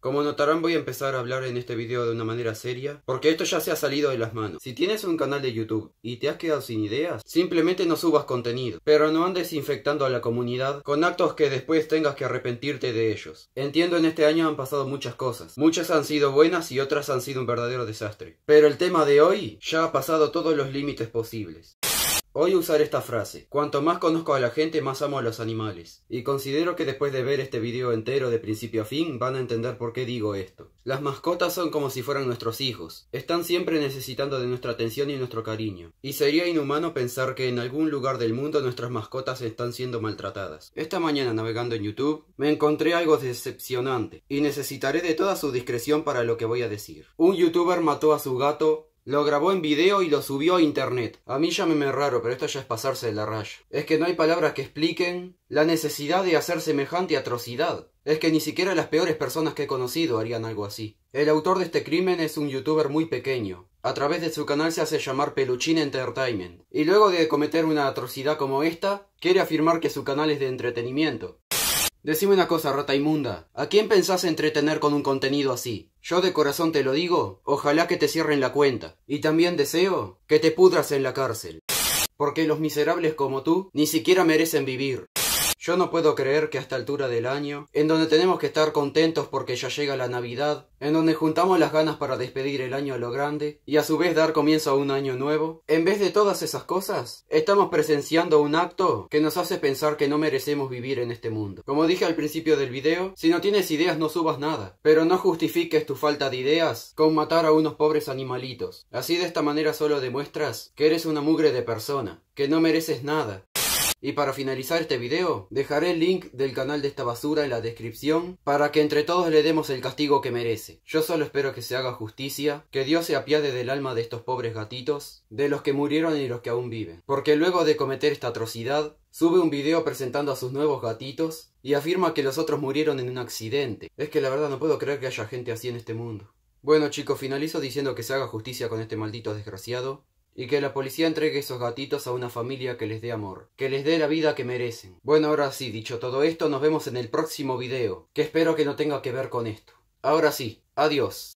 Como notarán voy a empezar a hablar en este video de una manera seria, porque esto ya se ha salido de las manos. Si tienes un canal de YouTube y te has quedado sin ideas, simplemente no subas contenido, pero no andes infectando a la comunidad con actos que después tengas que arrepentirte de ellos. Entiendo en este año han pasado muchas cosas, muchas han sido buenas y otras han sido un verdadero desastre. Pero el tema de hoy ya ha pasado todos los límites posibles. Hoy usar esta frase. Cuanto más conozco a la gente, más amo a los animales. Y considero que después de ver este video entero de principio a fin, van a entender por qué digo esto. Las mascotas son como si fueran nuestros hijos. Están siempre necesitando de nuestra atención y nuestro cariño. Y sería inhumano pensar que en algún lugar del mundo nuestras mascotas están siendo maltratadas. Esta mañana navegando en YouTube, me encontré algo decepcionante. Y necesitaré de toda su discreción para lo que voy a decir. Un youtuber mató a su gato lo grabó en video y lo subió a internet. A mí llámeme raro, pero esto ya es pasarse de la raya. Es que no hay palabras que expliquen la necesidad de hacer semejante atrocidad. Es que ni siquiera las peores personas que he conocido harían algo así. El autor de este crimen es un youtuber muy pequeño. A través de su canal se hace llamar Peluchín Entertainment. Y luego de cometer una atrocidad como esta, quiere afirmar que su canal es de entretenimiento. Decime una cosa, rata inmunda. ¿A quién pensás entretener con un contenido así? Yo de corazón te lo digo, ojalá que te cierren la cuenta. Y también deseo que te pudras en la cárcel. Porque los miserables como tú ni siquiera merecen vivir. Yo no puedo creer que a esta altura del año, en donde tenemos que estar contentos porque ya llega la Navidad, en donde juntamos las ganas para despedir el año a lo grande y a su vez dar comienzo a un año nuevo, en vez de todas esas cosas, estamos presenciando un acto que nos hace pensar que no merecemos vivir en este mundo. Como dije al principio del video, si no tienes ideas no subas nada, pero no justifiques tu falta de ideas con matar a unos pobres animalitos. Así de esta manera solo demuestras que eres una mugre de persona, que no mereces nada, y para finalizar este video, dejaré el link del canal de esta basura en la descripción para que entre todos le demos el castigo que merece. Yo solo espero que se haga justicia, que Dios se apiade del alma de estos pobres gatitos, de los que murieron y los que aún viven. Porque luego de cometer esta atrocidad, Sube un video presentando a sus nuevos gatitos y afirma que los otros murieron en un accidente. Es que la verdad no puedo creer que haya gente así en este mundo. Bueno chicos, finalizo diciendo que se haga justicia con este maldito desgraciado y que la policía entregue esos gatitos a una familia que les dé amor, que les dé la vida que merecen. Bueno, ahora sí, dicho todo esto, nos vemos en el próximo video, que espero que no tenga que ver con esto. Ahora sí, adiós.